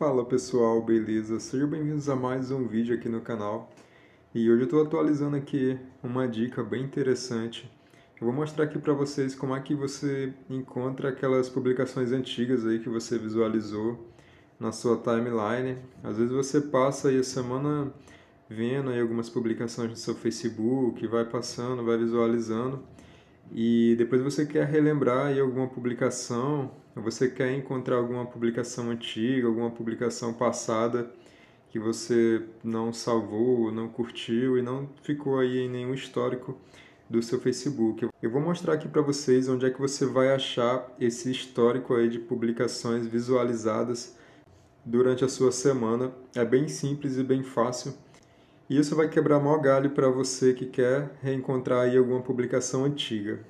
Fala pessoal, beleza? Sejam bem-vindos a mais um vídeo aqui no canal e hoje eu estou atualizando aqui uma dica bem interessante. Eu vou mostrar aqui para vocês como é que você encontra aquelas publicações antigas aí que você visualizou na sua timeline. Às vezes você passa aí a semana vendo aí algumas publicações no seu Facebook, vai passando, vai visualizando e depois você quer relembrar aí alguma publicação, você quer encontrar alguma publicação antiga, alguma publicação passada que você não salvou, não curtiu e não ficou aí em nenhum histórico do seu Facebook. Eu vou mostrar aqui para vocês onde é que você vai achar esse histórico aí de publicações visualizadas durante a sua semana. É bem simples e bem fácil. E Isso vai quebrar maior galho para você que quer reencontrar aí alguma publicação antiga.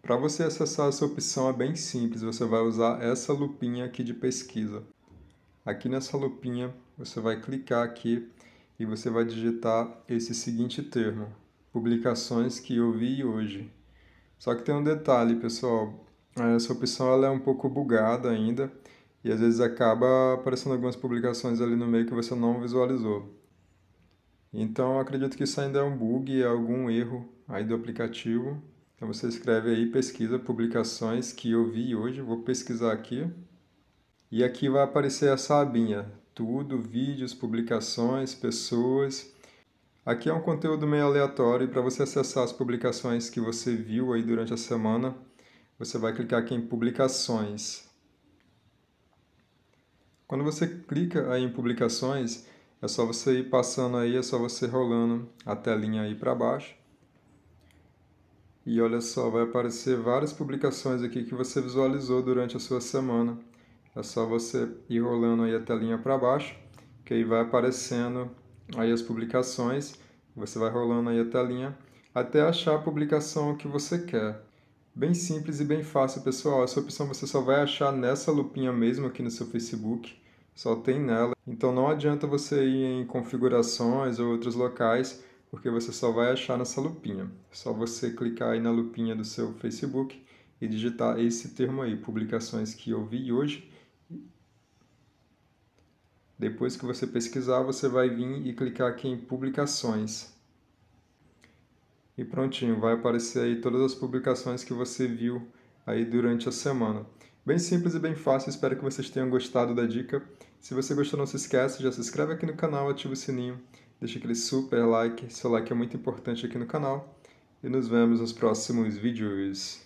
Para você acessar essa opção é bem simples, você vai usar essa lupinha aqui de pesquisa. Aqui nessa lupinha, você vai clicar aqui e você vai digitar esse seguinte termo, publicações que eu vi hoje. Só que tem um detalhe, pessoal, essa opção ela é um pouco bugada ainda e às vezes acaba aparecendo algumas publicações ali no meio que você não visualizou. Então, acredito que isso ainda é um bug, é algum erro aí do aplicativo. Então, você escreve aí pesquisa publicações que eu vi hoje, vou pesquisar aqui. E aqui vai aparecer essa abinha, tudo, vídeos, publicações, pessoas. Aqui é um conteúdo meio aleatório e para você acessar as publicações que você viu aí durante a semana, você vai clicar aqui em publicações. Quando você clica aí em publicações, é só você ir passando aí, é só você rolando a telinha aí para baixo. E olha só, vai aparecer várias publicações aqui que você visualizou durante a sua semana. É só você ir rolando aí a telinha para baixo, que aí vai aparecendo aí as publicações. Você vai rolando aí a telinha até achar a publicação que você quer. Bem simples e bem fácil, pessoal. Essa opção você só vai achar nessa lupinha mesmo aqui no seu Facebook só tem nela. Então não adianta você ir em configurações ou outros locais, porque você só vai achar nessa lupinha. É só você clicar aí na lupinha do seu Facebook e digitar esse termo aí, publicações que eu vi hoje. Depois que você pesquisar, você vai vir e clicar aqui em publicações. E prontinho, vai aparecer aí todas as publicações que você viu aí durante a semana. Bem simples e bem fácil, espero que vocês tenham gostado da dica. Se você gostou, não se esquece, já se inscreve aqui no canal, ativa o sininho, deixa aquele super like, seu like é muito importante aqui no canal. E nos vemos nos próximos vídeos.